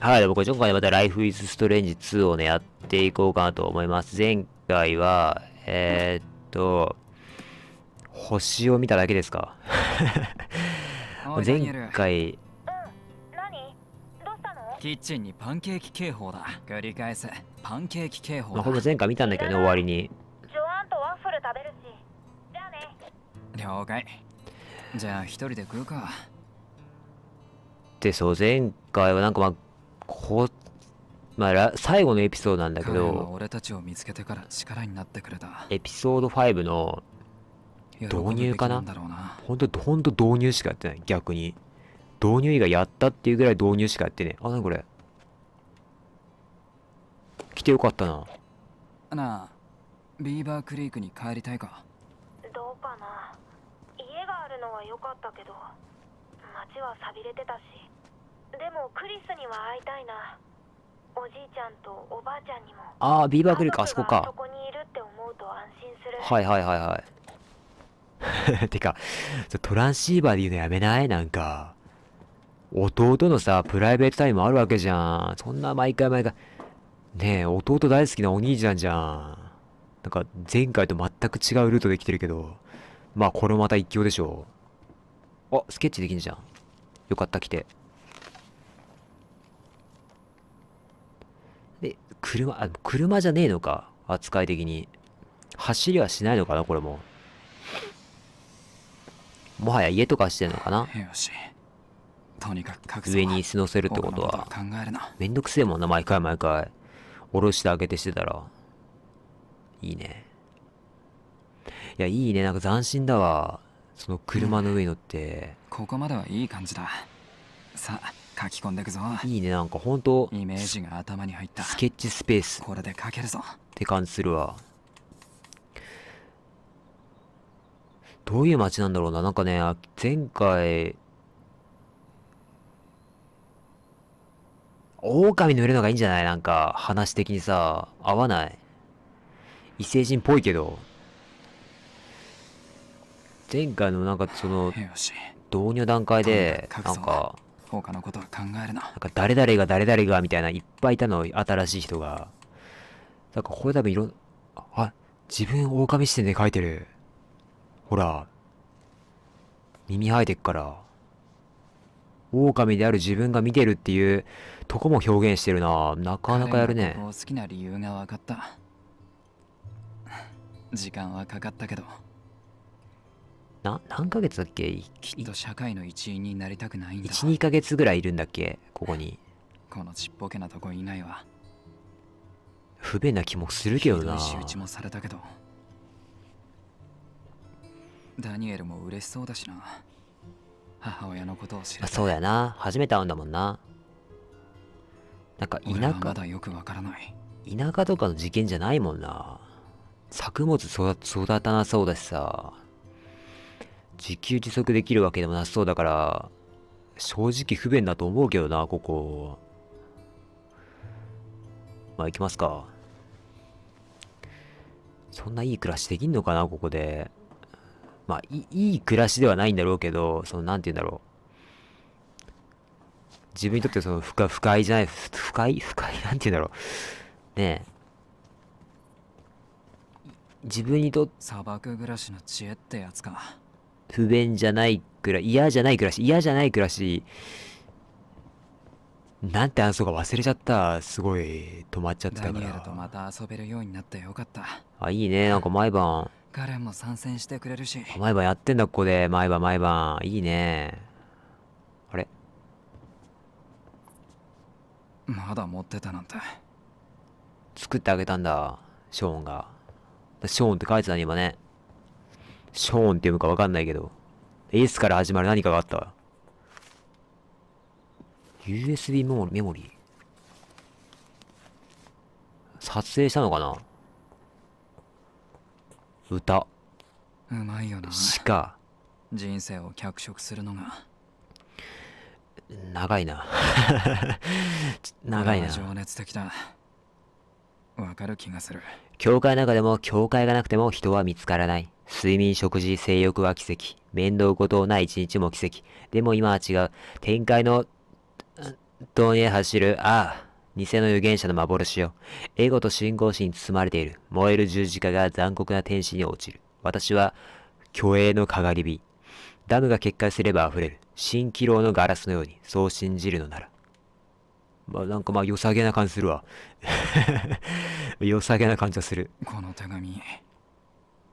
はい、僕今回また Life is Strange 2をね、やっていこうかなと思います。前回は、えー、っと、星を見ただけですか 前回、キッチンにパンケーキ警報だ。繰り返す。パンケーキ警報だ。まあ、ほぼ前回見たんだけどね、終わりに。ジョアンとワッフル食べるし。じゃあね。了解。じゃあ一人で食うか。で、そう、前回はなんかまあ、こまあ、最後のエピソードなんだけど、俺たちを見つけてから力になってくれた。エピソード5の導入かな本当本当導入しかやってない、逆に。導入以外やったっていうぐらい導入しかやってね。あ、なにこれ。来てよかったな。なあ、ビーバークリークに帰りたいかどうかな。家があるのは良かったけど、街は寂れてたし。でもクリスには会いたいなおじいちゃんとおばあちゃんにもああビーバーグリルかあそこかそこにいるって思うと安心するはいはいはいはい てか、トランシーバーで言うのやめないなんか。弟のさ、プライベートタイムあるわけじゃん。そんな毎回毎回。ねえ、弟大好きなお兄ちゃんじゃん。なんか、前回と全く違うルートできてるけど。まあ、これまた一強でしょう。あ、スケッチできんじゃん。よかった、来て。車、あ、車じゃねえのか。扱い的に。走りはしないのかな、これも。もはや家とかしてんのかな上に椅子乗せるってことは。めんどくせえもんな、毎回毎回。下ろしてあげてしてたら。いいね。いや、いいね。なんか斬新だわ。その車の上に乗って。ここまではいい感じだ。さあ、書き込んでくぞいいねなんか本当イメージが頭に入ったスケッチスペースこれで書けるぞって感じするわどういう街なんだろうななんかね前回狼のいるのがいいんじゃないなんか話的にさ合わない異星人っぽいけど前回のなんかその導入段階でなんか他のことは考えるな。なんか誰々が誰々がみたいないっぱいいたの、新しい人が。なんかこれ多分いろん、あ、自分狼視点で書いてる。ほら。耳生えてっから。狼である自分が見てるっていうとこも表現してるな。なかなかやるね。好きな理由が分かった。時間はかかったけど。な何ヶ月だっけきっと社会の一員になりたくないんだ12ヶ月ぐらいいるんだっけここにこのちっぽけなとこいないわ不便な気もするけどな仕打ちもされたけどダニエルも嬉しそうだしな母親のことを知らそうやな初めて会うんだもんななんか田舎まだよくわからない田舎とかの事件じゃないもんな作物育たなそうだしさ自給自足できるわけでもなさそうだから、正直不便だと思うけどな、ここ。まあ、行きますか。そんないい暮らしできんのかな、ここで。まあ、いい暮らしではないんだろうけど、その、なんて言うんだろう。自分にとってその、不快、不快じゃない、不快不快なんて言うんだろう。ねえ。自分にと砂漠暮らしの知恵ってやつか不便じゃないくらい、嫌じゃない暮らし、嫌じゃない暮らし、なんてあそうか忘れちゃった。すごい、止まっちゃってたから。とまた遊べるようになったよかった。あ、いいね。なんか毎晩。彼も参戦してくれるし。毎晩やってんだ、ここで。毎晩毎晩。いいね。あれまだ持ってたなんて。作ってあげたんだ、ショーンが。ショーンって書いてたね、今ね。ショーンって読むかわかんないけど。S から始まる何かがあった。USB メモリー。撮影したのかな歌。うまいよな。しか。人生を脚色するのが。長いな。長いな。情熱的だ。わかる気がする。教会の中でも教会がなくても人は見つからない。睡眠、食事、性欲は奇跡。面倒ごとない一日も奇跡。でも今は違う。天界の、遠に走る、ああ。偽の預言者の幻よ。エゴと信仰心に包まれている。燃える十字架が残酷な天使に落ちる。私は、虚栄のかがり火。ダムが決壊すれば溢れる。蜃気楼のガラスのように、そう信じるのなら。まあ、なんかまあ良さげな感じするわ 良さげな感じはするこの手紙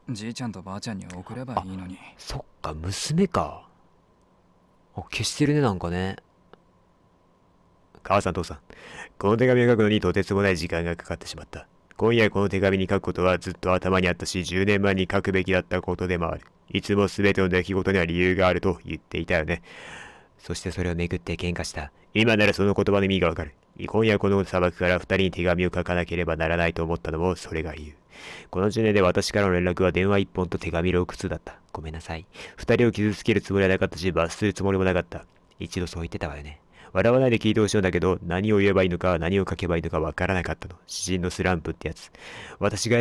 じいちゃんとばあちゃんに送ればいいのにそっか娘かあ消してるねなんかね母さん父さんこの手紙を書くのにとてつもない時間がかかってしまった今夜この手紙に書くことはずっと頭にあったし10年前に書くべきだったことでもあるいつも全ての出来事には理由があると言っていたよねそしてそれをめぐって喧嘩した。今ならその言葉の意味がわかる。今夜この砂漠から二人に手紙を書かなければならないと思ったのもそれが理由。この10年で私からの連絡は電話一本と手紙6通だった。ごめんなさい。二人を傷つけるつもりはなかったし、罰するつもりもなかった。一度そう言ってたわよね。笑わないで聞いてほしいんだけど、何を言えばいいのか、何を書けばいいのかわからなかったの。詩人のスランプってやつ。私が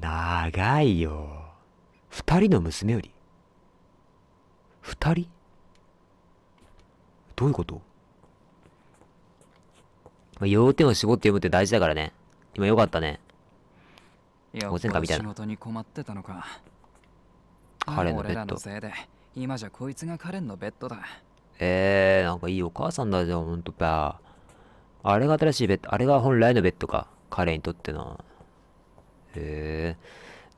長いよ。二人の娘より二人どういうこと要点を絞って読むって大事だからね。今よかったね。いや、おせんみたいな。仕事に困ってたのか。彼のベッド。今じゃこいつが彼のベッドだ。えー、なんかいいお母さんだじゃん、ほんとあれが新しいベッド、あれが本来のベッドか。彼にとっての。へえ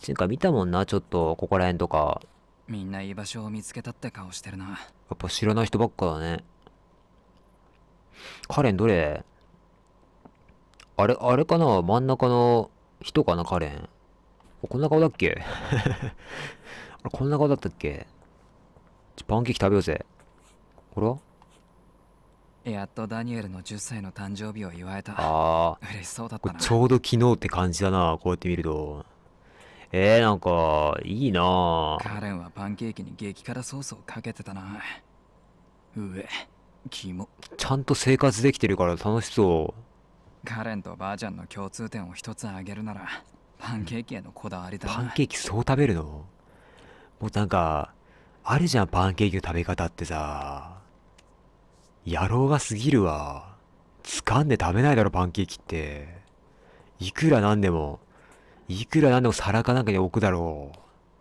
ー。ちんか見たもんな、ちょっと、ここら辺とか。みんな居場所を見つけたって顔してるな。やっぱ知らない人ばっかだね。カレンどれあれ、あれかな真ん中の人かなカレン。こんな顔だっけ あれ、こんな顔だったっけパンケーキ食べようぜ。ほらやっとダニエルの10歳の誕生日を祝えた。ああ。嬉しそうだったちょうど昨日って感じだな、こうやって見ると。えー、なんか、いいなカレンはパンケーキに激辛ソースをかけてたな。うえ。キモちゃんと生活できてるから楽しそうカレンとばあちゃんの共通点を一つあげるならパンケーキへのこだわりだパンケーキそう食べるのもうなんかあるじゃんパンケーキの食べ方ってさ野郎がすぎるわ掴んで食べないだろパンケーキっていくらなんでもいくらなんでも皿かなんかに置くだろ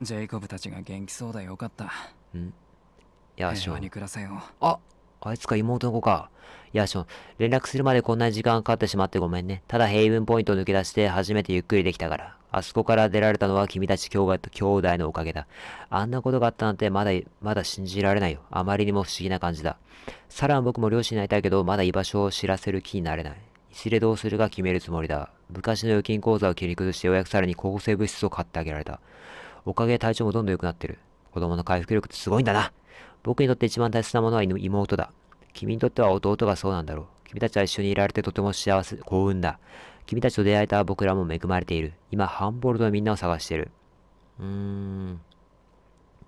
うジェイコブたちが元気そうだよかったんいしうに暮らせよあっあいつか妹の子か。いや、しょ、連絡するまでこんなに時間かかってしまってごめんね。ただヘイブンポイントを抜け出して初めてゆっくりできたから。あそこから出られたのは君たち兄弟と兄弟のおかげだ。あんなことがあったなんてまだ、まだ信じられないよ。あまりにも不思議な感じだ。さらに僕も両親になりたいけど、まだ居場所を知らせる気になれない。いずれどうするか決めるつもりだ。昔の預金口座を切り崩してようやくさらに抗生物質を買ってあげられた。おかげで体調もどんどん良くなってる。子供の回復力ってすごいんだな。僕にとって一番大切なものは妹だ。君にとっては弟がそうなんだろう。君たちは一緒にいられてとても幸せ、幸運だ。君たちと出会えた僕らも恵まれている。今、ハンボルのみんなを探している。うーん。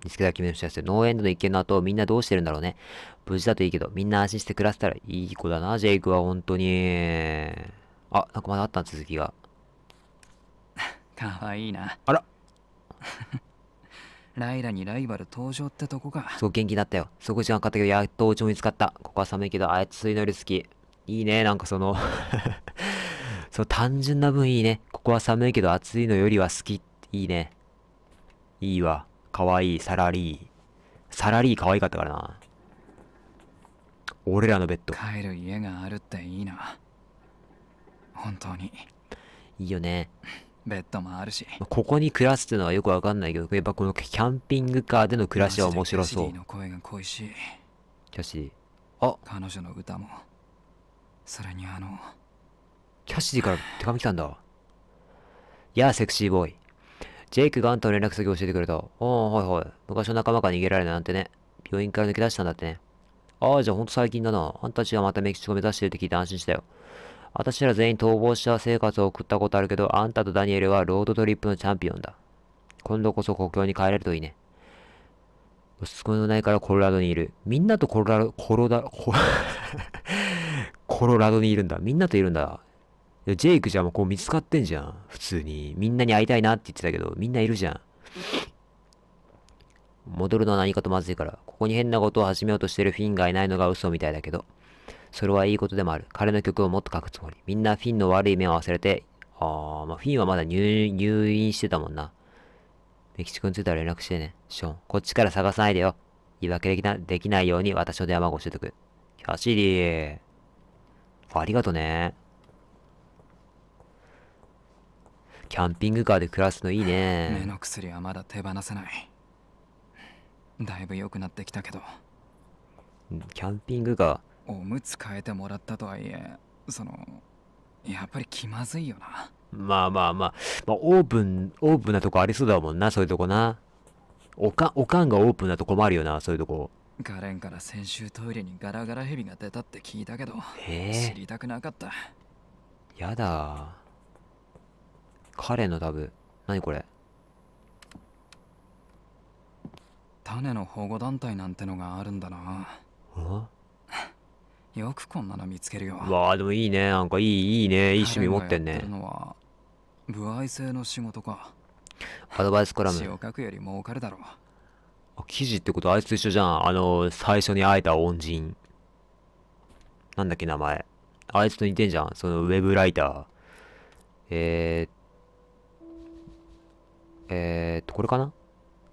見つけた君の幸せ。ノーエンドの一件の後、みんなどうしてるんだろうね。無事だといいけど、みんな安心して暮らせたらいい子だな、ジェイクは本当に。あ、なんかまだあった続きが。かわいいな。あら。ライラにライバル登場ってとこか。そう、元気だったよ。そこ時間かかったけど、やっとお家も見つかった。ここは寒いけど、あいつっ水のり好き。いいね、なんかその そう、単純な分いいね。ここは寒いけど、暑いのよりは好き。いいね。いいわ。かわいい、サラリー。サラリー可愛かったからな。俺らのベッド。帰る家があるっていいな。本当に。いいよね。ベッドもあるしここに暮らすっていうのはよくわかんないけどやっぱこのキャンピングカーでの暮らしは面白そうキャシー。あ彼女の歌もそれにあのキャシーから手紙来たんだやあセクシーボーイジェイクがあんたの連絡先を教えてくれたおおはいはい昔の仲間から逃げられいなんてね病院から抜け出したんだってねああじゃあほんと最近だなあんたたちはまたメキシコ目指してるって聞いて安心したよ私ら全員逃亡者生活を送ったことあるけど、あんたとダニエルはロードトリップのチャンピオンだ。今度こそ故郷に帰れるといいね。落ちのないからコロラドにいる。みんなとコロラド、コロダ、コ コロラドにいるんだ。みんなといるんだ。ジェイクじゃもうこう見つかってんじゃん。普通に。みんなに会いたいなって言ってたけど、みんないるじゃん。戻るのは何かとまずいから、ここに変なことを始めようとしてるフィンがいないのが嘘みたいだけど。それはいいことでもある。彼の曲をもっと書くつもり。みんなフィンの悪い目を忘れて、あー、まあ、フィンはまだ入入院してたもんな。メキシコに着いたら連絡してね。ショーン、こっちから探さないでよ。言い訳できなできないように私の電話番号教えておく。キャシリー。ありがとね。キャンピングカーで暮らすのいいね。目の薬はまだ手放せない。だいぶ良くなってきたけど。キャンピングカー。おむつ変えてもらったとはいえそのやっぱり気まずいよなまあまあまあ、まあ、オープンオープンなとこありそうだもんなそういうとこなおかおかんがオープンなとこもあるよなそういうとこガレンから先週トイレにガラガラヘビが出たって聞いたけど知りたくなかったやだ彼のタブ何これ種の保護団体なんてのがあるんだなうんよくこんなの見つけるよわあでもいいねなんかいいいいねいい趣味持ってんね部合制の仕事かアドバイスコラム書くより儲かるだろう記事ってことあいつと一緒じゃんあの最初に会えた恩人なんだっけ名前あいつと似てんじゃんそのウェブライターえー、えー、っとこれかな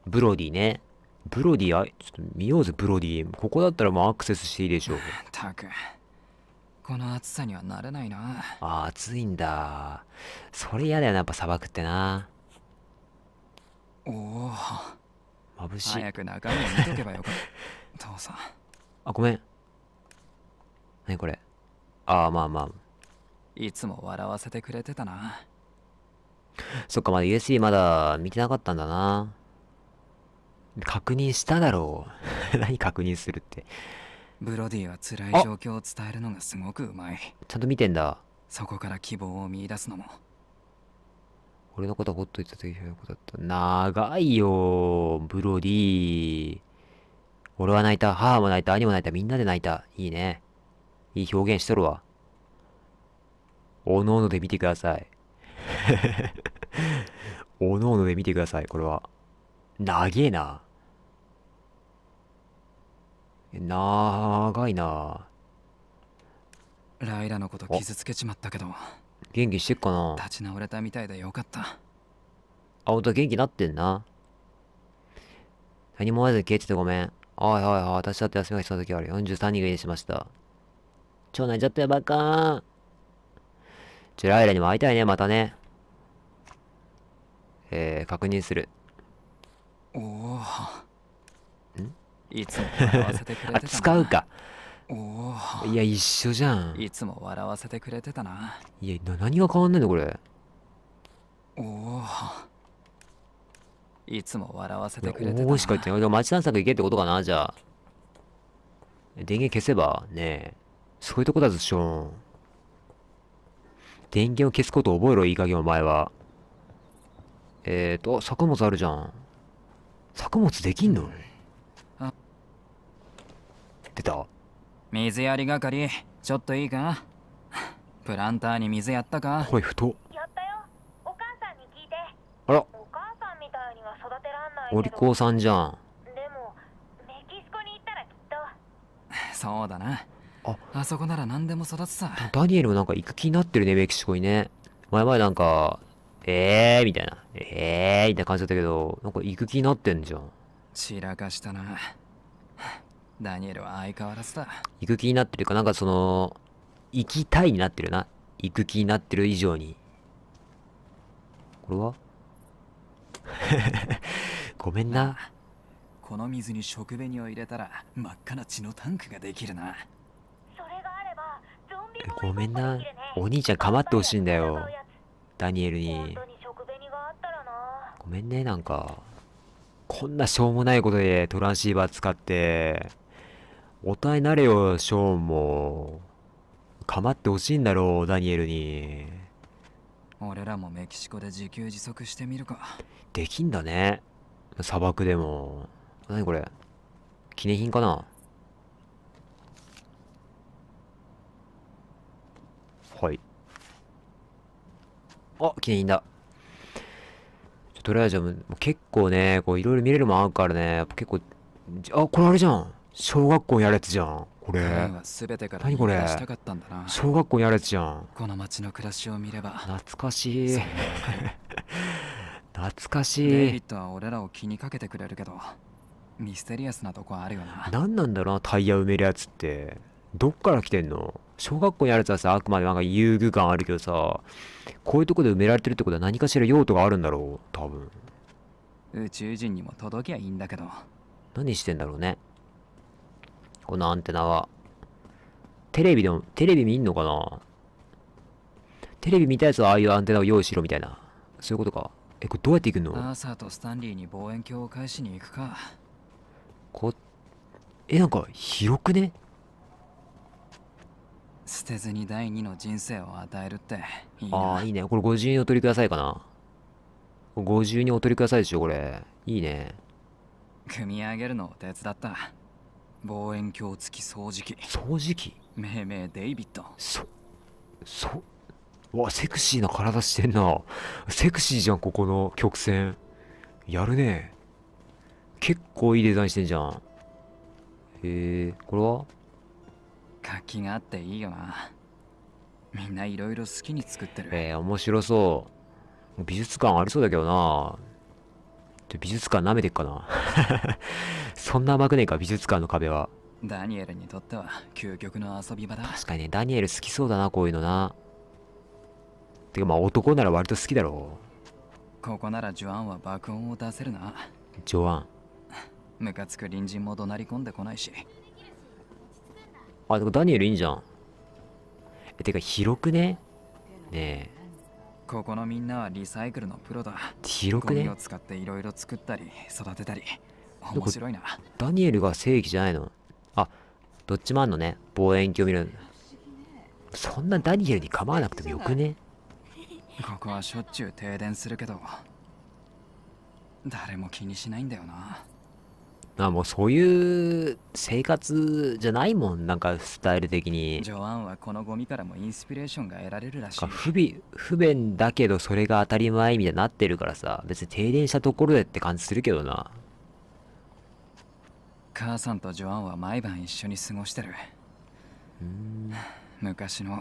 ブロディねブロディ、あ、ちょっと見ようぜ、ブロディ。ここだったらもうアクセスしていいでしょう。たく、この暑さにはなれないな。あ、暑いんだ。それ嫌だよな、やっぱ砂漠ってな。おお。眩しい。早く中身を見とけばよかった。父さん。あ、ごめん。何これ。ああ、まあまあ。いつも笑わせてくれてたな。そっか、まだ USB まだ見てなかったんだな。確認しただろう 何確認するってブロディは辛い状況を伝えるのがすごくうまいちゃんと見てんだそこから希望を見出すのも俺のことほっといたということだった長いよブロディ俺は泣いた母も泣いた兄も泣いたみんなで泣いたいいねいい表現しとるわおのおので見てください おのおので見てくださいこれは長えな長いなライラのこと傷つけちまったけど元気してっかな立ち直れたみたいでよかったあ音元気なってんな何もわず消えててごめんはいはいはい私だって休みが来た時ある43人がいにしました超泣いちゃったよバカちょライラにも会いたいねまたねえー、確認するおおいつも笑わせてくれてた使うかおいや一緒じゃんいつも笑わせてくれてたないやな何が変わんないのこれおおいつも笑わせてくれてたおおしか言ってない町探索行けってことかなじゃあ電源消せばねえそういうとこだぞショーン電源を消すこと覚えろいい加減お前はえーと作物あるじゃん作物できんの、うんってた水やり係ちょっといいかプランターに水やったか声とやったよお母さんに聞いてあらお母さんみたいには育てらんないお利口さんじゃんでもメキシコに行ったらきっとそうだなああそこなら何でも育つさダニエルもなんか行く気になってるねメキシコにね前々なんかええー、みたいなええー、みたいな感じだったけどなんか行く気になってんじゃん散らかしたなダニエルは相変わらずだ。行く気になってるか、なんかその、行きたいになってるな。行く気になってる以上に。これは ごめんな。この水に食紅を入れたら真っ赤な血のタンクができるな。それがあればゾンビごめんな。お兄ちゃん構ってほしいんだよ。ダニエルに。ごめんね、なんか。こんなしょうもないことでトランシーバー使って、おたえなれよ、ショーンも。構ってほしいんだろう、ダニエルに。俺らもメキシコで自給自足してみるか。できんだね。砂漠でも。なにこれ記念品かなはい。あ、記念品だ。とりあえず、結構ね、こう、いろいろ見れるもんあるからね、結構、あ、これあれじゃん。小学校やれやじゃんこれ何これ小学校やれやじゃんこの街の暮らしを見れば懐かしい 懐かしいデイビッドは俺らを気にかけてくれるけどミステリアスなとこあるよな何なんだろうなタイヤ埋めるやつってどっから来てんの小学校にあるやつはさあくまでなんか遊具感あるけどさこういうとこで埋められてるってことは何かしら用途があるんだろう多分宇宙人にも届きゃいいんだけど何してんだろうねこのアンテナは。テレビでも、テレビ見んのかなテレビ見たやつはああいうアンテナを用意しろみたいな。そういうことか。え、これどうやって行くのアーサーとスタンリーに望遠鏡を返しに行くか。こ、え、なんか広くね捨てずに第二の人生を与えるっていいな。ああ、いいね。これ50にお取りくださいかな。50にお取りくださいでしょ、これ。いいね。組み上げるのを手伝った。望遠鏡付き掃除機掃除機命名デイビッドそそうわセクシーな体してんなセクシーじゃんここの曲線やるね結構いいデザインしてんじゃんへえこれは活気があっていいよなみんないろいろ好きに作ってるえー、面白そう美術館ありそうだけどなちょ美術館舐めてっかな そんな甘くねえか、美術館の壁は。ダニエルにとっては究極の遊び場だ。確かにね、ダニエル好きそうだな、こういうのな。てかまあ男なら割と好きだろう。ここならジョアンは爆音を出せるな。ジョアン。ムカつく隣人も怒鳴り込んでこないし。あ、でもダニエルいいんじゃん。え、てか広くねねえ。ここのみんなはリサイクルのプロだ。広くね。を使っていろいろ作ったり育てたり。面白いな。ダニエルが正義じゃないのあ、どっちもあんのね。望遠鏡見る。そんなダニエルに構わなくてもよくね。ここはしょっちゅう停電するけど、誰も気にしないんだよな。なもうそういう生活じゃないもんなんかスタイル的にジョアンはこのゴミからもインスピレーションが得られるらしい不備不便だけどそれが当たり前みたいになってるからさ別に停電したところでって感じするけどな母さんとジョアンは毎晩一緒に過ごしてるうん昔の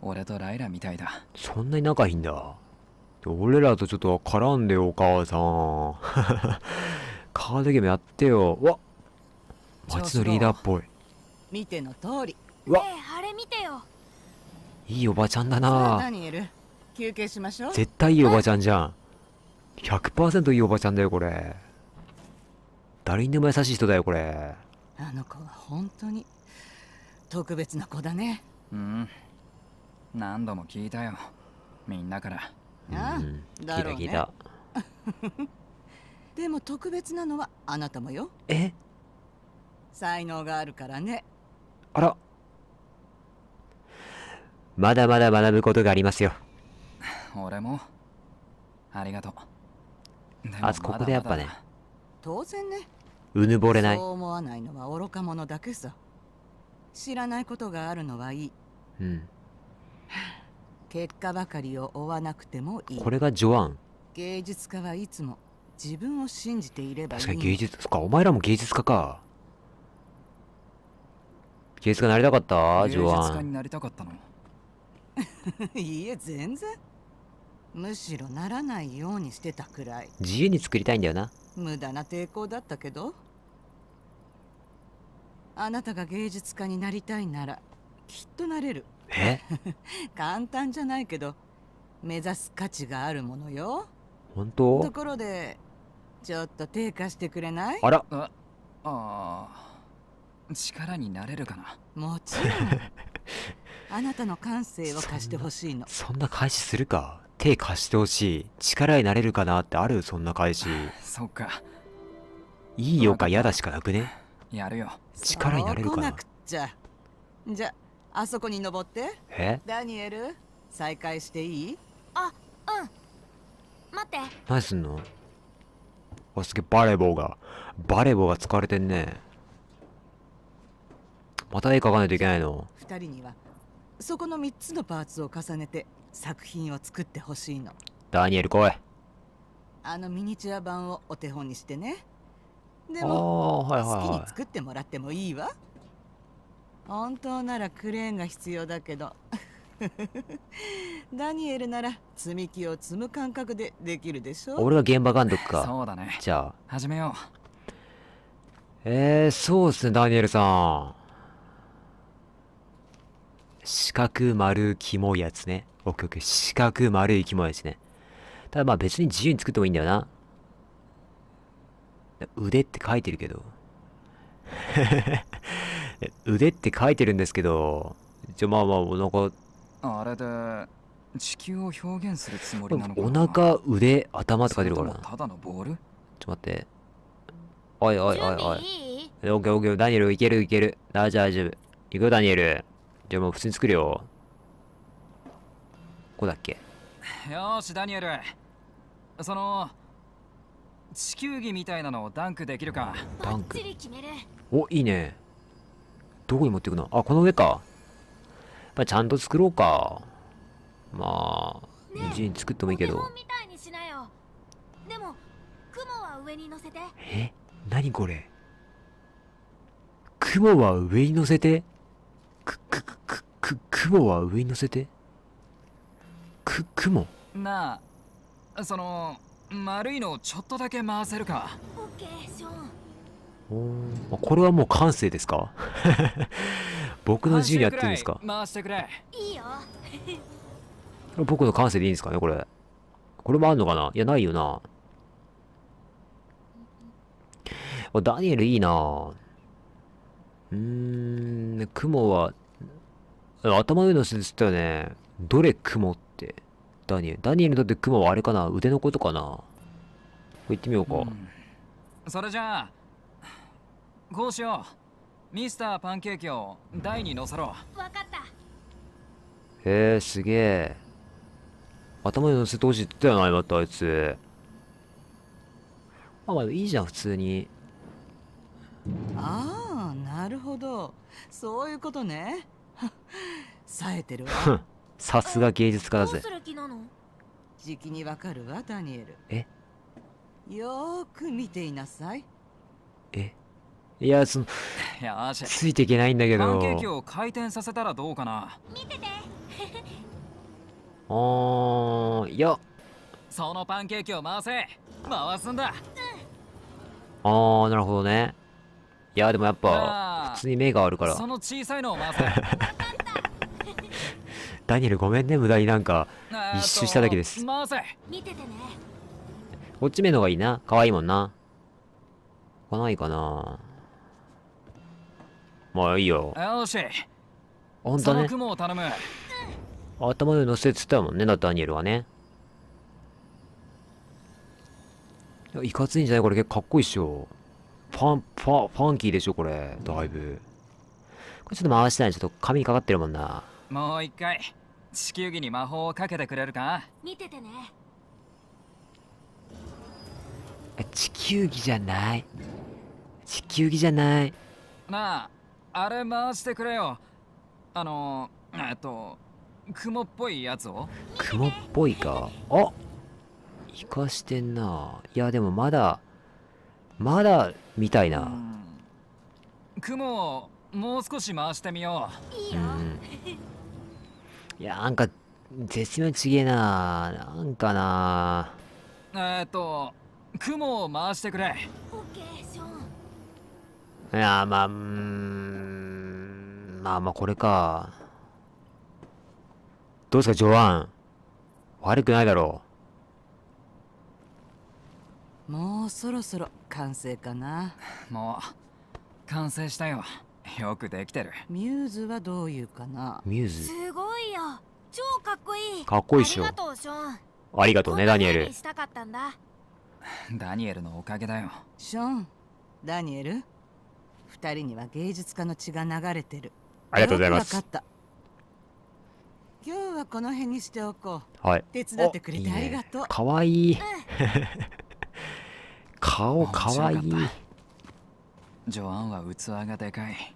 俺とライラみたいだそんなに仲いいんだ俺らとちょっと絡んでお母さんカードゲームやってよわ街のリーダーっぽい見ての通りわあれ見てよいいおばちゃんだな休憩しましょう絶対いいおばちゃんじゃん百パーセントいいおばちゃんだよこれ誰にでも優しい人だよこれあの子は本当に特別な子だねうん何度も聞いたよみんなからうん、聞いた聞いた でも特別なのはあなたもよえ才能があるからねあらまだまだ学ぶことがありますよ俺もありがとうまあここでやっぱね当然ねうぬぼれないそう思わないのは愚か者だけさ知らないことがあるのはいいうん結果ばかりを追わなくてもいいこれがジョアン芸術家はいつも自分を信じていればいい確かに芸術そかお前らも芸術家か芸術家になりたかったジョアン芸術家になりたかったの いいえ全然むしろならないようにしてたくらい自由に作りたいんだよな無駄な抵抗だったけどあなたが芸術家になりたいならきっとなれるえ 簡単じゃないけど目指す価値があるものよ本当ところでちょっと手貸してくれないあらああ力になれるかなもちろん あなたの感性を貸してほしいのそんな返しするか手貸してほしい力になれるかなってあるそんな返しそっかいいよか嫌だしかなくねやるよ力になれるかなじゃじゃあそこに登ってえダニエル再開していいあうん待って何すんのおすげえ、バレーボーが。バレーボーが使われてんね。また絵描かないといけないの。二人には、そこの三つのパーツを重ねて作品を作ってほしいの。ダニエル来い。あのミニチュア版をお手本にしてね。でも、はいはいはい、好きに作ってもらってもいいわ。本当ならクレーンが必要だけど。ダニエルなら積み木を積む感覚でできるでしょ俺が現場監督か。そうだね。じゃあ。始めよう。えー、そうっすね、ダニエルさん。四角丸キモいやつね。オッケーオッケー。四角丸いキモいやつね。ただまあ別に自由に作ってもいいんだよな。腕って書いてるけど。腕って書いてるんですけど。じゃまあまあ、なんか。あれで、地球を表現するつもりなのかなお腹腕頭とか出るからなただのボールちょっと待っておいおいおいおいオッケーオッケーダニエルいけるいける大丈夫大丈夫行くよダニエルじゃあもう普通に作るよここだっけよしダニエルその地球儀みたいなのをダンクできるかダンクおいいねどこに持っていくのあこの上かやっぱちゃんと作ろうかまあ自由に作ってもいいけどみたいにしなよでも雲は上に乗せてえ何これ雲は上に乗せてくくくく雲は上に乗せてく雲なあその丸いのをちょっとだけ回せるかオッケーショーンおこれはもう感性ですか 僕の自由にやってるんですか回してくれいいよ僕の感性でいいんですかね、これ。これもあんのかないや、ないよな。ダニエルいいなうーん、雲は、頭上の人でったよね。どれ雲って。ダニエル。ダニエルにとって雲はあれかな腕のことかなこれ行ってみようか、うん、それじゃあ、こうしよう。ミスターパンケーキを台に乗せろ。わかった。へえ、すげえ。頭に乗せてほしいって言ったよな、またあいつ。まあまあ、いいじゃん、普通に。ああ、なるほど。そういうことね。冴えてるわ。さすが芸術家だぜ。時期にわかるわ、ダニエル。えよく見ていなさい。えいや、その、いやついていけないんだけど。パンケーキを回転させたらどうかな。見ててあーやそのパンケーキを回せ回すんだああなるほどねいやでもやっぱ普通に目があるからその小さいのを回せ ダニエルごめんね無駄になんか一周しただけです回せ見ててねこっち目の方がいいな可愛いもんな来ないかなまあいいよよし本当とねその雲を頼む頭で乗せてたもんね、ダニエルはね。いかついんじゃないこれ結構かっこいいっしょ。パン、パン、ファンキーでしょこれ。だいぶ。これちょっと回したいちょっと髪かかってるもんな。もう一回、地球儀に魔法をかけてくれるか見ててね。地球儀じゃない。地球儀じゃない。なあ、あれ回してくれよ。あの、えっと、雲っぽいやつを雲っぽいかあ生かしてんないやでもまだまだみたいな雲をもう少し回してみよう、うん、いやなんか絶妙ちげえななんかなえっと雲を回してくれいやまあまあまあこれかどうですか、ジョアン。悪くないだろう。もうそろそろ完成かな。もう、完成したよ。よくできてる。ミューズはどういうかなミューズ。すごいよ。超かっこいい。かっこいいっしょ。ありがとう、ショーン。ありがとうね、ダニエル。したかったんだ。ダニエルのおかげだよ。ショーン、ダニエル、二人には芸術家の血が流れてる。ありがとうございます。よくわかった。今日はこの辺にしておこう。はい。手伝ってくれてありがとう。いいかわいい。顔かわいい。ジョアンは器がでかい。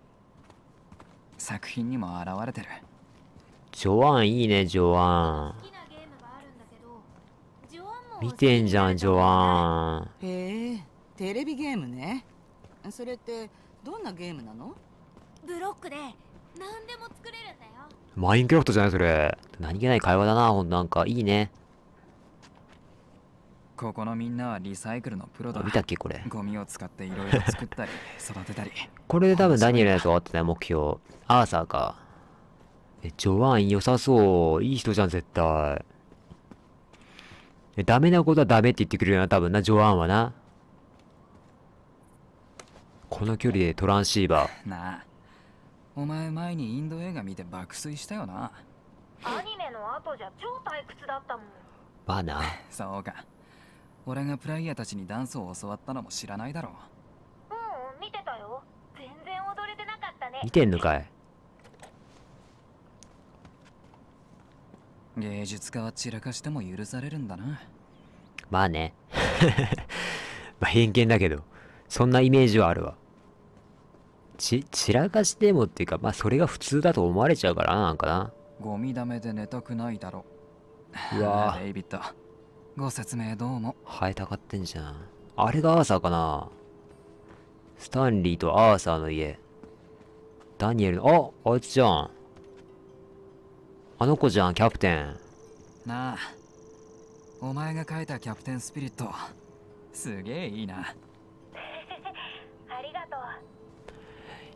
作品にも現れてる。ジョアンいいね、ジョアン。見てんじゃん、ジョアン。へえ、テレビゲームね。それってどんなゲームなのブロックで何でも作れるんだよ。マインクラフトじゃないそれ。何気ない会話だな、ほんなんか。いいね。ここのみんなはリサイクルのプロだ。見たっけこれ。ゴミを使っていろいろ作ったり、育てたり。これで多分ダニエルのやつ終わってない目標。アーサーか。え、ジョワン良さそう。いい人じゃん、絶対。え、ダメなことはダメって言ってくれるよな、多分な、ジョワンはな。この距離でトランシーバー。なあ、お前前にインド映画見て爆睡したよなアニメの後じゃ超退屈だったもんバナそうか俺がプライヤーたちにダンスを教わったのも知らないだろううん見てたよ全然踊れてなかったね見てんのかい芸術家は散らかしても許されるんだなまあね まあ偏見だけどそんなイメージはあるわち、散らかしてもっていうか、まあそれが普通だと思われちゃうからな、んかな。ゴミダメで寝たくないだろ。うわあ デイビッド、ご説明どうも。生えたかってんじゃん。あれがアーサーかなスタンリーとアーサーの家。ダニエルの、ああいつじゃん。あの子じゃん、キャプテン。なあ、お前が書いたキャプテンスピリット、すげえいいな。ありがとう。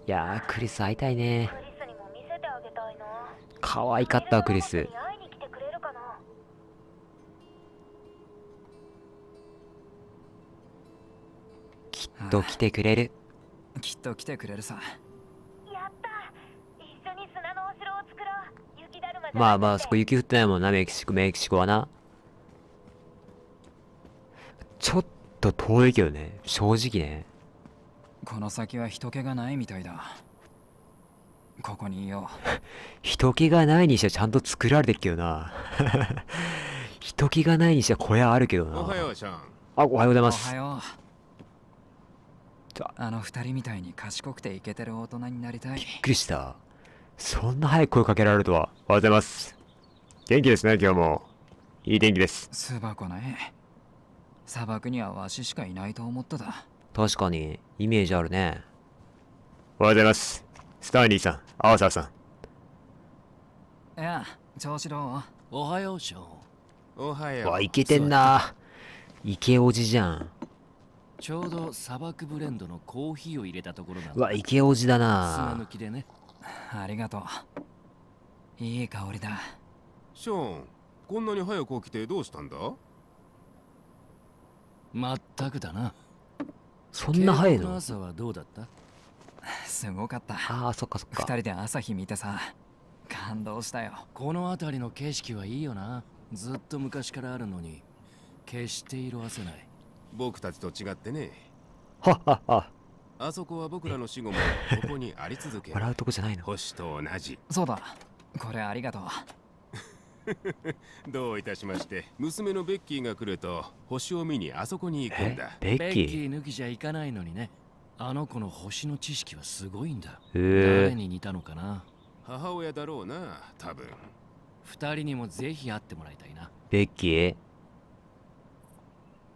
いやークリス会いたいねかわい可愛かったクリスきっと来てくれるきっと来てくれるさままあまあそこ雪降ってないもんなメキシコメキシコはなちょっと遠いけどね正直ねこの先は人気がないみたいだここにいよう 人気がないにしてちゃんと作られてっけどな 人気がないにしては小屋あるけどなおはようシャンあおはようございますおはようあの二人みたいに賢くてイケてる大人になりたいびっくりしたそんな早く声かけられるとはおはようございます元気ですね今日もいい天気です巣箱ね砂漠にはわししかいないと思っただ確かに、イメージあるね。おはようございます。スタイニーさん、アーサーさん。いや、長四郎。うおはようしょう。おはよう。わ、イケてんな。イケおじじゃん。ちょうど砂漠ブレンドのコーヒーを入れたところだ。わ、イケおじだな。砂抜きでね。ありがとう。いい香りだ。ショーン、こんなに早く起きてどうしたんだまたくだな。そんな早いの朝はどうだったすごかったああそっかそっか2人で朝日見てさ感動したよこの辺りの景色はいいよなずっと昔からあるのに決して色褪せない僕たちと違ってねはははあそこは僕らの死後もここにあり続け笑うとこじゃないの星と同じそうだこれありがとうどういたしまして娘のベッキーが来ると星を見にあそこに行くんだベッキー抜きじゃ行かないのにねあの子の星の知識はすごいんだ、誰に似たのかな母親だろうな多分二人にもぜひ会ってもらいたいなベッキー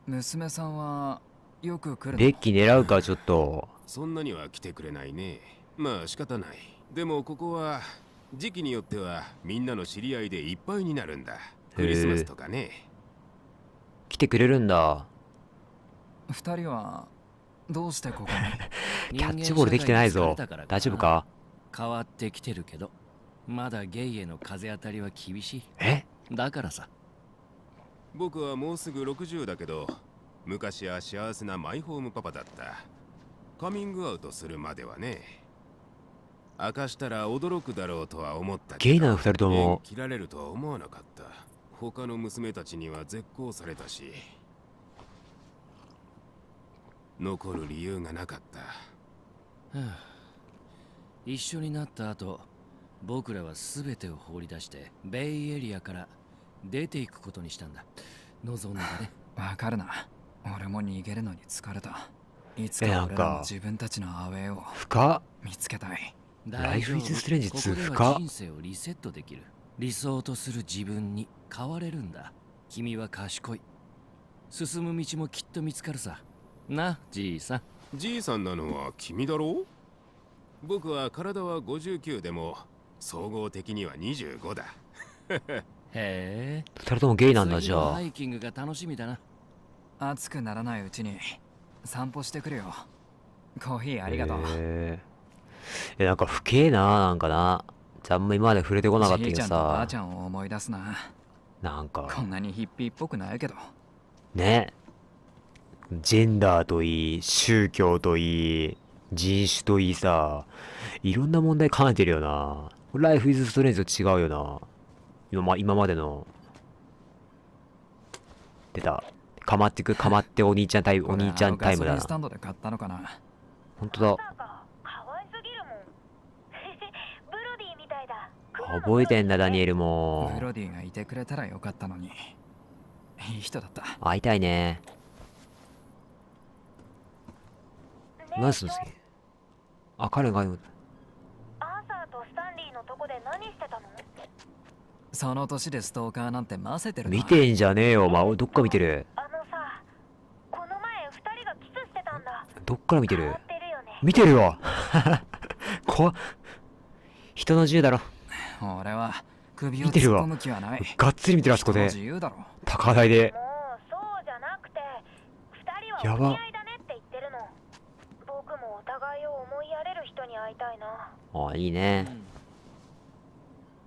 娘さんはよく来るベッキー狙うかちょっとそんなには来てくれないねまあ仕方ないでもここは時期によってはみんなの知り合いでいっぱいになるんだクリスマスとかね来てくれるんだ二人はどうしてここに キャッチボールできてないぞ大丈夫か変わってきてるけどまだゲイへの風当たりは厳しいえだからさ僕はもうすぐ60だけど昔は幸せなマイホームパパだったカミングアウトするまではね明かしたら驚くだろうとは思ったゲイな二人とも切られるとは思わなかった他の娘たちには絶好されたし残る理由がなかった、はあ、一緒になった後僕らは全てを放り出してベイエリアから出ていくことにしたんだ望んだねわかるな俺も逃げるのに疲れたいつか俺も自分たちのアウェイを見つけたいライフイズストレンジ2深人生をリセットできる理想とする自分に変われるんだ君は賢い進む道もきっと見つかるさなじいさんじいさんなのは君だろう僕は体は59でも総合的には25だへえ2人ともゲイなんだじゃあハイキングが楽しみだな暑くならないうちに散歩してくるよコーヒーありがとう、え、なんか不えな、なんかな。じゃあんま今まで触れてこなかったけどさ。ばあちゃんを思い出すな。なんか。こんなにヒッピーっぽくないけど。ね。ジェンダーといい、宗教といい、人種といいさ、いろんな問題兼ねてるよな。ライフイズストレンジと違うよな。今ま、今までの。出た。かまってく、かまってお兄ちゃんタイム、お兄ちゃんタイムだな。本当だ。覚えてんだダニエルもブロディがいてくれたらよかったのにいい人だった会いたいね何すんすあ彼がアーサーとスタンリーのとこで何してたのその年でストーカーなんてませてる見てんじゃねえよお前どっか見てるあのさこの前二人がキスしてたんだどっから見てる、てる、ね、見てるよこ 人の銃だろ俺は首を見てるわがっつり見てるあそこで高台でそうじゃなくて2人は僕もお互いを思いやれる人に会いたいなあいいね、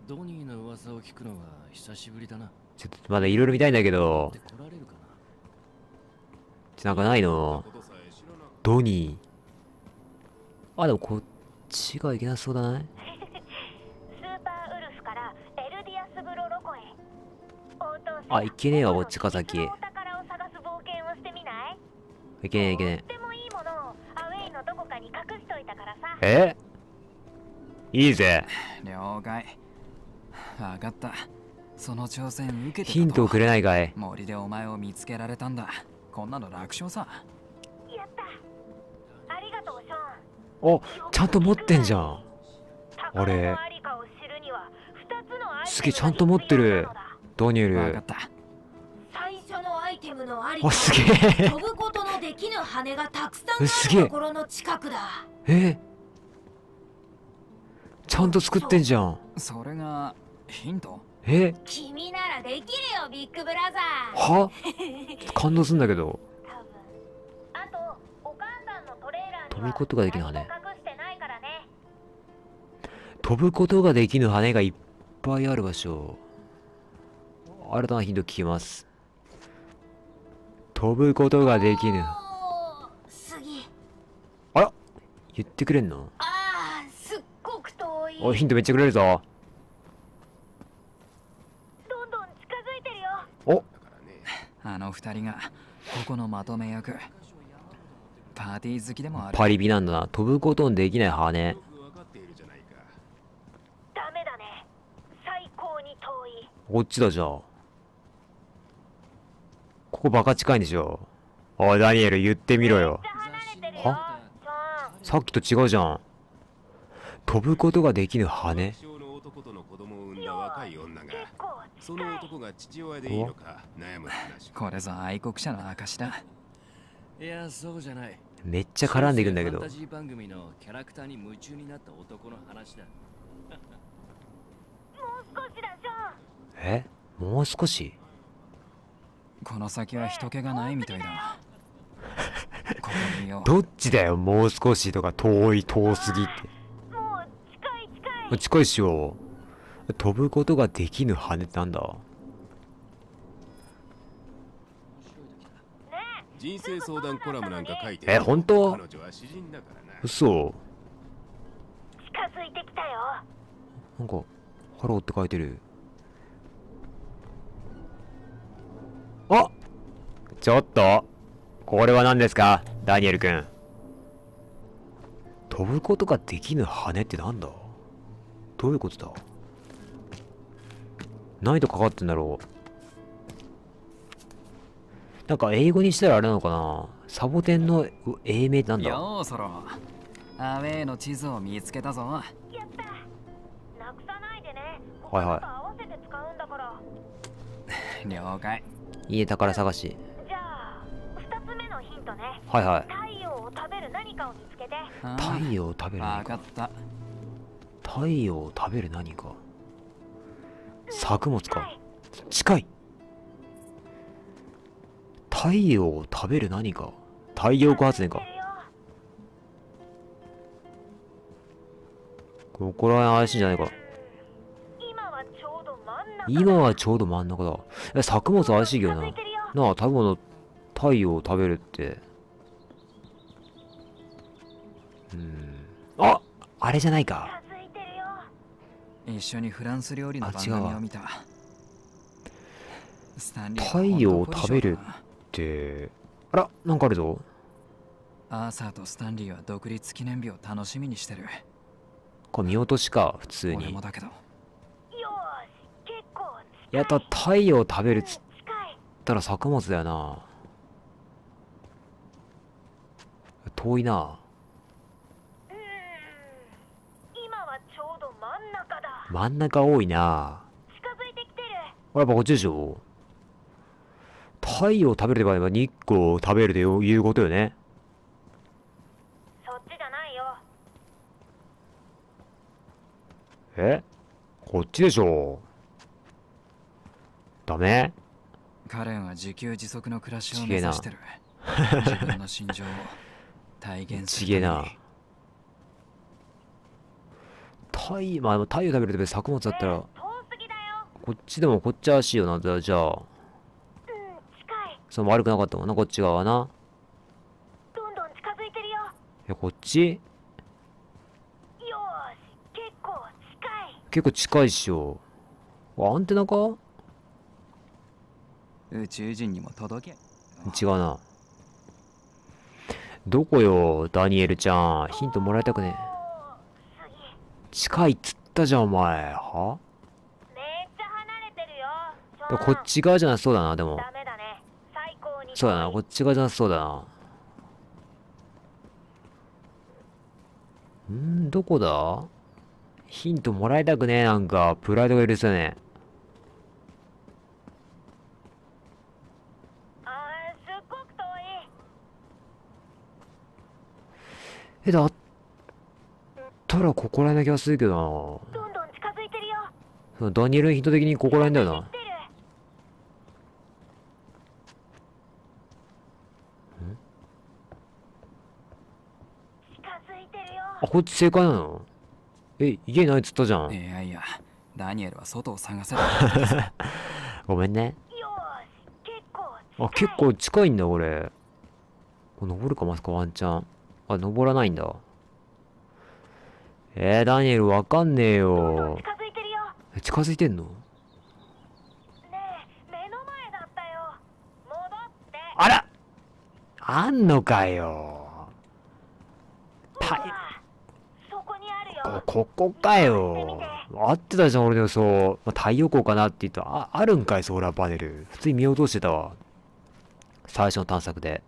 うん、ドニーの噂を聞くのは久しぶりだなちょっとまだいろいろ見たいんだけどなんかないのドニーあでもこっちがいけなそうだねあ、いけねえわ、こっちか先。いけねえ、いけねえ。えいいぜ。了解。わかった。その挑戦受けてヒントをくれないかい森でお前を見つけられたんだ。こんなの楽勝さ。やった。ありがとう、ショーン。お、ちゃんと持ってんじゃん。あれ。すげえ、ちゃんと持ってる。ドニュル最初のアイテムのありおすげえ飛ぶことのできぬ羽がたくさんあるところの近くだえちゃんと作ってんじゃんそれがヒントえ君ならできるよビッグブラザーは感動すんだけどあとお母さんのトレーラー飛ぶことができる羽、飛ぶことができぬ羽がいっぱいある場所新たなヒント聞きます。飛ぶことができぬ。あら言ってくれんのああ、すっごく遠い。おい、ヒントめっちゃくれるぞ。どんどん近づいてるよ。おあの二人が、ここのまとめ役。パーティー好きでもある。パリビなんだな。飛ぶことのできない羽根。こっちだじゃあ。ここバカ近いんでしょおいダニエル言ってみろよはさっきと違うじゃん飛ぶことができぬ羽その男が父親でいいのか悩むこれぞ愛国者の証だいやそうじゃないめっちゃ絡んでいくんだけど番組のキャラクターに夢中になった男の話だもう少しだえもう少しこの先は人気がないみたいだどっちだよもう少しとか遠い遠すぎってもう近い近い近いしよう飛ぶことができぬ羽なんだ、人生相談コラムなんか書いてえ本当嘘近づいてきたよなんかハローって書いてるあちょっとこれは何ですかダニエル君。飛ぶことができぬ羽ってなんだどういうことだ何とかかってんだろうなんか英語にしたらあれなのかなサボテンの英名ってなんだようそろアウェイの地図を見つけたぞやったなくさないでねはいはい了解家宝探しじゃあつ目のヒントねはいはい太陽を食べる何かを見つけて太陽を食べる何か分かった太陽を食べる何か作物か近い太陽を食べる何か太陽光発電かここら辺怪しいんじゃないか今はちょうど真ん中だ。え、作物怪しいけどな。なあ、食べ物、太陽を食べるって。うん。ああれじゃないか。一緒にフランス料理の番組を見た。太陽を食べるってあらなんかあるぞアーサーとスタンリーは独立記念日を楽しみにしてるこれ見落としか普通に俺もだけどやった太陽食べるっつったら作物だよな。遠いな。真ん中多いな。近づいてきてる。やっぱこっちでしょ。太陽食べる場合は日光を食べるということよね。そっちじゃないよ。えこっちでしょ。ダメカレンは自給自足の暮らしを目指してる。自分の心情を体現する。ちげな。タイ、まあでもタイ食べると別作物だったら、こっちでもこっちはしいよな、じゃあ。うん、そう、悪くなかったもんな、こっち側な。どんどん近づいてるよ。え、こっちよし、結構近い。結構近いっしょ。アンテナか宇宙人にも届け違うなどこよダニエルちゃんヒントもらいたくね近いっつったじゃんお前はめっちゃ離れてるよこっち側じゃなそうだなでもだね最高にそうだなこっち側じゃなそうだなんどこだヒントもらいたくねなんかプライドが許せねええ、だったらここら辺な気がするけどな。ダニエルヒント的にここら辺だよな。あ、こっち正解なのえ、家ないっつったじゃん。いやいや、ダニエルは外を探せ ごめんね。あ、結構近いんだ、これ登るかまスか、ワンチャン。あ、登らないんだ。えー、ダニエルわかんねえよ。近づいてるよ。え、近づいてんのあらあんのかよ。たい。こあここかよ。合ってたじゃん、俺の予想。まあ、太陽光かなって言ったら、あ、あるんかい、ソーラーパネル。普通に見落としてたわ。最初の探索で。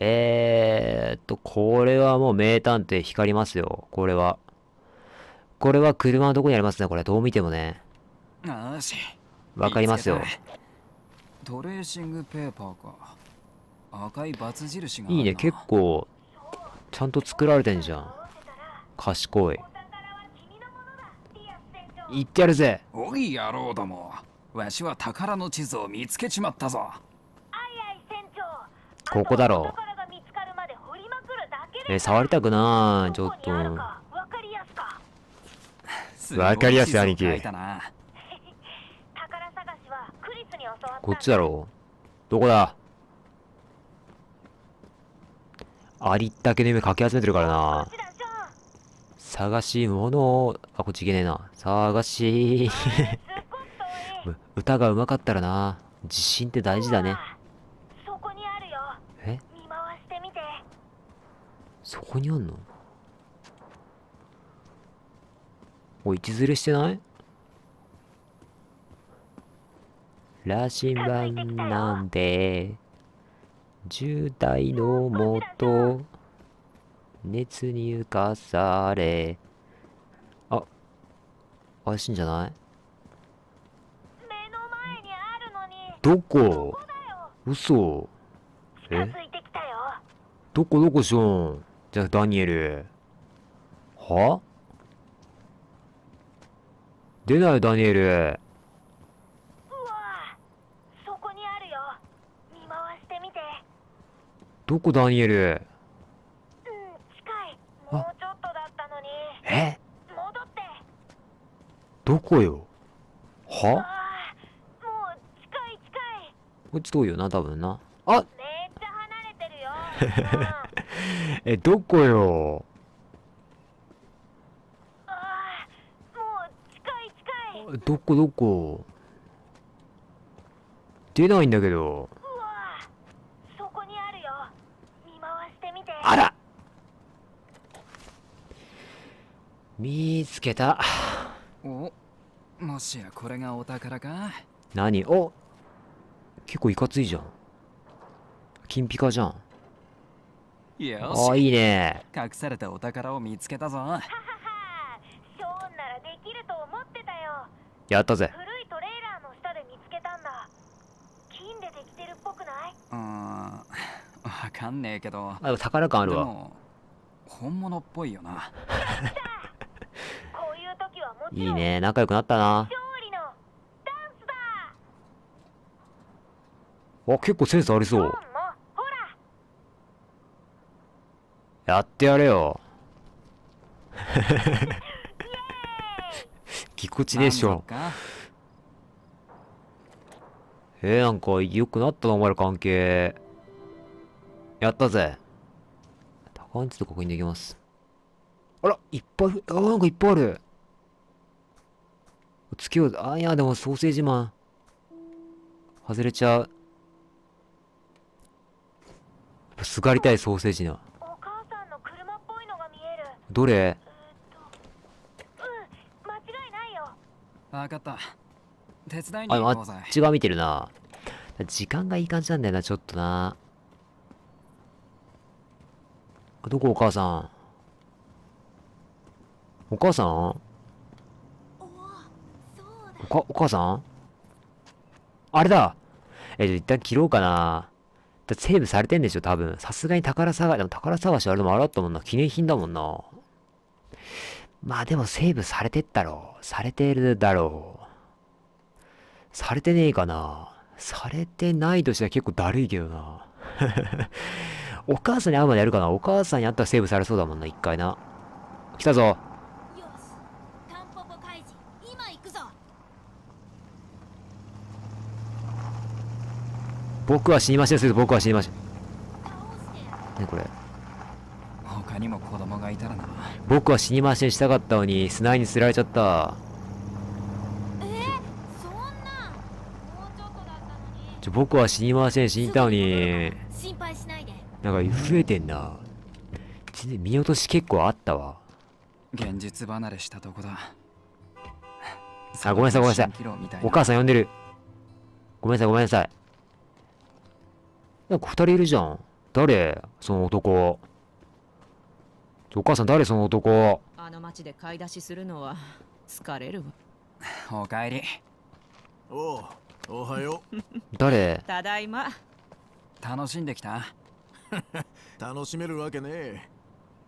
えー、っと、これはもう名探偵光りますよ。これは。これは車のとこにありますね、これ。どう見てもね。わかりますよ。トレーシングペーパーか。赤いバツ印がいいね、結構、ちゃんと作られてんじゃん。賢い。言ってやるぜ。おい野郎ども。わしは宝の地図を見つけちまったぞ。ここだろう。え、触りたくなちょっと。わかりやすい、兄貴。こっちだろう。どこだありったけの夢かき集めてるからな。探し物を、あ、こっちいけねえな。探し 歌がうまかったらな。自信って大事だね。そこにあんのおい、置ずれしてない羅針盤なんで、10代のもと、熱に浮かされ、あ、怪しいんじゃないどこ嘘えどこどこしょんじゃあ、ダニエル。は出ない、ダニエル。どこダニエルうん近いもうちょっとだったのにえ戻ってどこよはもう近い近いこっち遠いよな多分なあめっちゃ離れてるよ、う んえ、どこよああ、もう近い近い。どこどこ出ないんだけど。そこにあるよ。見回してみて。あら見つけた。おもしやこれがお宝か何お結構いかついじゃん。金ピカじゃん。おいいね。隠されたお宝を見つけたぞ。はははならできると思ってたよ。やったぜ。古いトレーラーの下で見つけたんだ。金でできてるっぽくないうん、わかんねえけど。あ、宝感あるわ。本物っぽいよな。こういう時はもちろんいいね、仲良くなったな。あ、結構センスありそう。やってやれよ。ぎこちでしょ。えー、なんか良くなったな、お前ら関係。やったぜ。高んちと確認できます。あら、いっぱい、あ、なんかいっぱいある。つけよう。あ、いや、でもソーセージマン。外れちゃう。すがりたいソーセージは。どれ間違いないよ分かった手伝いうあっち側見てるな時間がいい感じなんだよなちょっとなどこお母さんお母さんおかお母さんあれだえー、一旦切ろうかなだセーブされてんでしょ多分さすがに宝探しでも宝探しはでもあれだったもんな記念品だもんなまあでもセーブされてったろう。されてるだろう。されてねえかな。されてないとしたら結構だるいけどな。お母さんに会うまでやるかな。お母さんに会ったらセーブされそうだもんな、一回な。来たぞ。僕は死にません、僕は死にましん。ねこれ。他にも子供がいたらな僕は死に回しにしたかったのに砂にすられちゃったえそんなちょ僕は死に回しに死にたのに心配しないでなんか増えてんな全然見落とし結構あったわ現実離れしたとこださあごめんなさいごめんなさいお母さん呼んでるごめんなさいごめんなさいなんか二人いるじゃん誰その男お母さん誰その男あの町で買い出しするのは 疲れるわおかえりおうおはよう誰ただいま楽しんできた 楽しめるわけねえ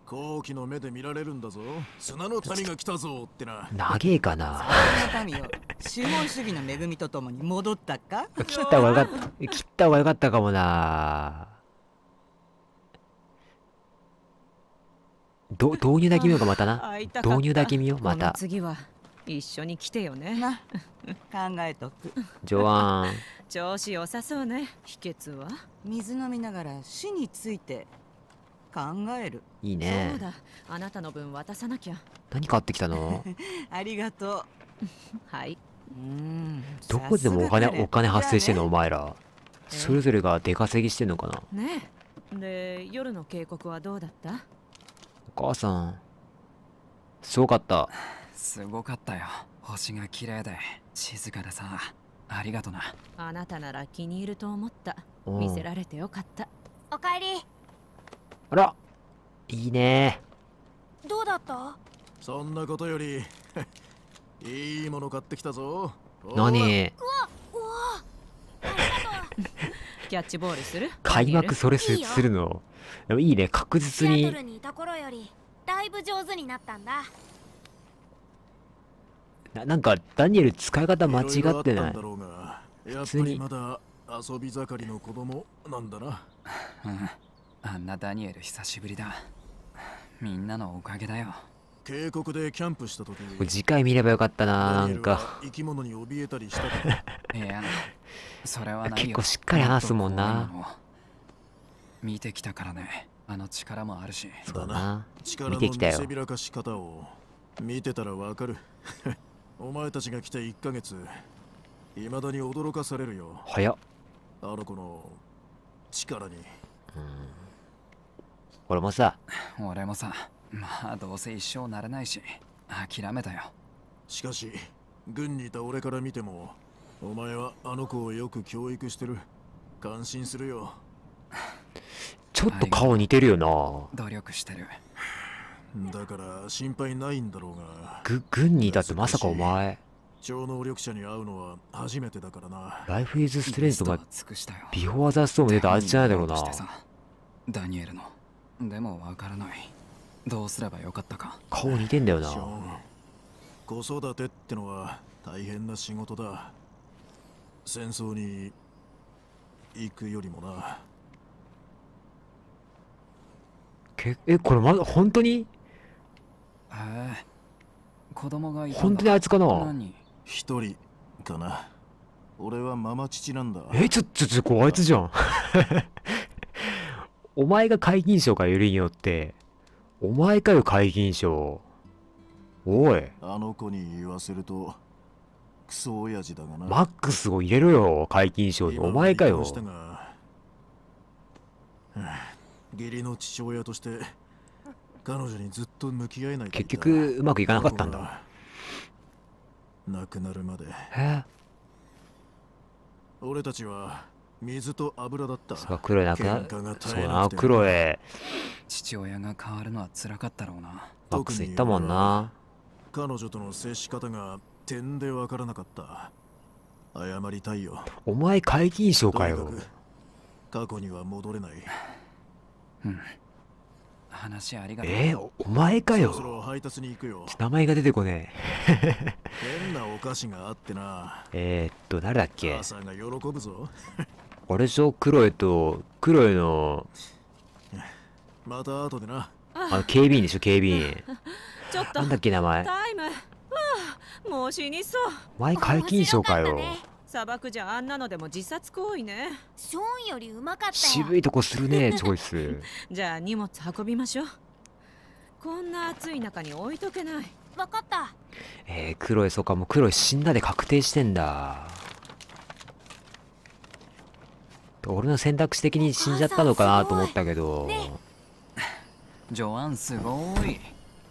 後期の目で見られるんだぞ砂の民が来たぞってな長えかな砂の民を資本主義の恵みとともに戻ったか 切った方がよかった切った方がよかったかもなど導入だけ見ようかまたな導入だけ見ようまた次は一緒に来てよね 考えとくジョアン 調子良さそうね秘訣は水飲みながら死について考えるいいねそうだあなたの分渡さなきゃ何買ってきたの ありがとうはいうんどこでもお金お金発生してんの、ね、お前らそれぞれが出稼ぎしてんのかなねで夜の警告はどうだった母さんすごかったすごかったよ星が綺麗で静かでさありがとなあなたなら気に入ると思った見せられてよかったおかえりあらいいねどうだったそんなことより いいもの買ってきたぞ何うわキャッチボールする開幕それするのでもいいね確実ににいた頃よりだいぶ上手になったんだななんかダニエル使い方間違ってない普通にまだ遊び盛りの子供なんだな、うん、あんなダニエル久しぶりだみんなのおかげだよ渓谷でキャンプした時に次回見ればよかったななんか生き物に怯えたりしたいやそれはな結構しっかり話すもんな見てきたからねあの力もあるしそうだな見てきたよらかし方を見てたらわかる お前たちが来て1ヶ月いまだに驚かされるよ早っあの子の力にうん俺もさ俺もさまあどうせ一生なれないし諦めたよしかし軍にいた俺から見てもお前はあの子をよく教育してる感心するよちょっと顔似てるよな努力してるだから心配ないんだろうがぐ軍にいたってまさかお前超能力者に会うのは初めてだからなライフイズストレートがビフォーアザストーム出たあいつじゃないだろうなダニエルのでもわからないどうすればよかったか顔似てんだよな子育てってのは大変な仕事だ戦争に行くよりもなけえこれまだ本当にええ子供がいた本当にあいつかな一人かな俺はママ父なんだえちょちょちょこあいつじゃん お前が皆勤賞かよりによってお前かよ、会議員賞。おい。あの子に言わせると、クソ親父だがな。マックスを入れろよ、会議員賞に。お前かよ。義理の父親として、彼女にずっと向き合えない結局、うまくいかなかったんだ。亡くなるまで。俺たちは水と油だった。そうか、黒いなくなそうな、黒い。父親が変わるのは辛かったろうなバックス行ったもんな彼女との接し方が点でわからなかった謝りたいよお前会議員紹介を。過去には戻れないうん話ありがとうえー、お前かよそろ配達に行くよ名前が出てこねえ変なお菓子があってなえー、っと誰だっけ母さんが喜ぶぞあれで俺とクロエとクロエのまた後でなあの警備員でしょ警備員 ちょっとなんだっけ名前タイム、もう死にそう前解禁賞かよ砂漠じゃあんなのでも自殺行為ねショーンよりうまかった渋いとこするね チョイスじゃあ荷物運びましょうこんな暑い中に置いとけないわかったえー、黒いそうかもう黒い死んだで確定してんだ俺の選択肢的に死んじゃったのかなと思ったけど、ねジョアンすごい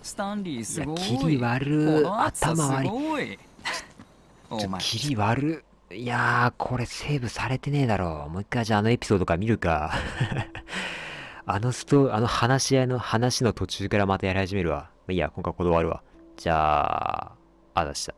スタンリーすごいいやキリ悪い頭悪いお前キリ悪いいやーこれセーブされてねえだろもう一回じゃああのエピソードから見るか あのストあの話し合いの話の途中からまたやり始めるわいや今回断るわじゃああ出した